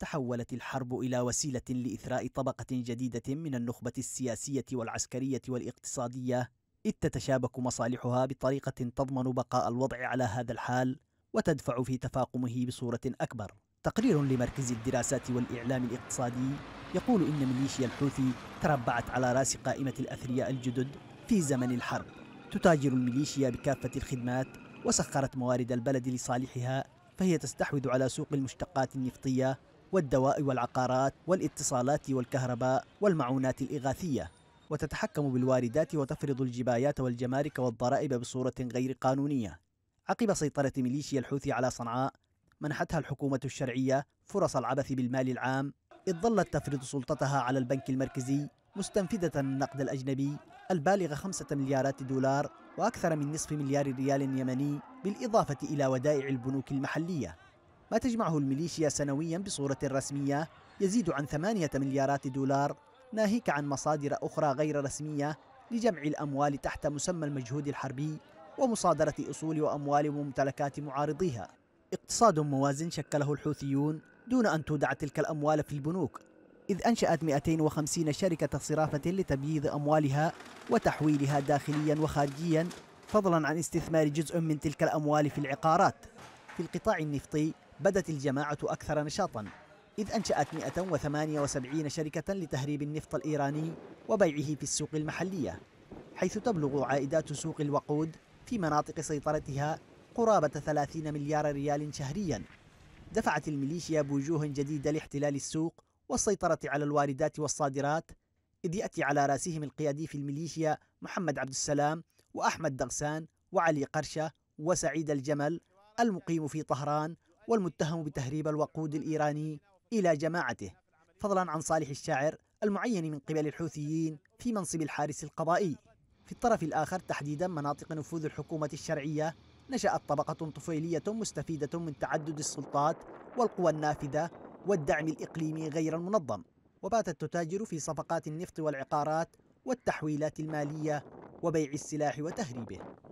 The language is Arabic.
تحولت الحرب إلى وسيلة لإثراء طبقة جديدة من النخبة السياسية والعسكرية والاقتصادية إذ تتشابك مصالحها بطريقة تضمن بقاء الوضع على هذا الحال وتدفع في تفاقمه بصورة أكبر تقرير لمركز الدراسات والإعلام الاقتصادي يقول إن ميليشيا الحوثي تربعت على رأس قائمة الأثرياء الجدد في زمن الحرب تتاجر الميليشيا بكافة الخدمات وسخرت موارد البلد لصالحها فهي تستحوذ على سوق المشتقات النفطية والدواء والعقارات والاتصالات والكهرباء والمعونات الإغاثية وتتحكم بالواردات وتفرض الجبايات والجمارك والضرائب بصورة غير قانونية عقب سيطرة ميليشيا الحوثي على صنعاء منحتها الحكومة الشرعية فرص العبث بالمال العام إذ ظلت تفرض سلطتها على البنك المركزي مستنفدة النقد الأجنبي البالغ خمسة مليارات دولار وأكثر من نصف مليار ريال يمني بالإضافة إلى ودائع البنوك المحلية ما تجمعه الميليشيا سنويا بصورة رسمية يزيد عن ثمانية مليارات دولار ناهيك عن مصادر أخرى غير رسمية لجمع الأموال تحت مسمى المجهود الحربي ومصادرة أصول وأموال وممتلكات معارضيها اقتصاد موازن شكله الحوثيون دون أن تودع تلك الأموال في البنوك إذ أنشأت 250 شركة صرافة لتبييض أموالها وتحويلها داخليا وخارجيا فضلا عن استثمار جزء من تلك الأموال في العقارات في القطاع النفطي بدت الجماعة أكثر نشاطاً إذ أنشأت 178 شركة لتهريب النفط الإيراني وبيعه في السوق المحلية حيث تبلغ عائدات سوق الوقود في مناطق سيطرتها قرابة 30 مليار ريال شهريا دفعت الميليشيا بوجوه جديدة لاحتلال السوق والسيطرة على الواردات والصادرات إذ يأتي على رأسهم القيادي في الميليشيا محمد عبد السلام وأحمد دغسان وعلي قرشة وسعيد الجمل المقيم في طهران والمتهم بتهريب الوقود الإيراني إلى جماعته فضلا عن صالح الشاعر المعين من قبل الحوثيين في منصب الحارس القضائي في الطرف الآخر تحديدا مناطق نفوذ الحكومة الشرعية نشأت طبقة طفيلية مستفيدة من تعدد السلطات والقوى النافذة والدعم الإقليمي غير المنظم وباتت تتاجر في صفقات النفط والعقارات والتحويلات المالية وبيع السلاح وتهريبه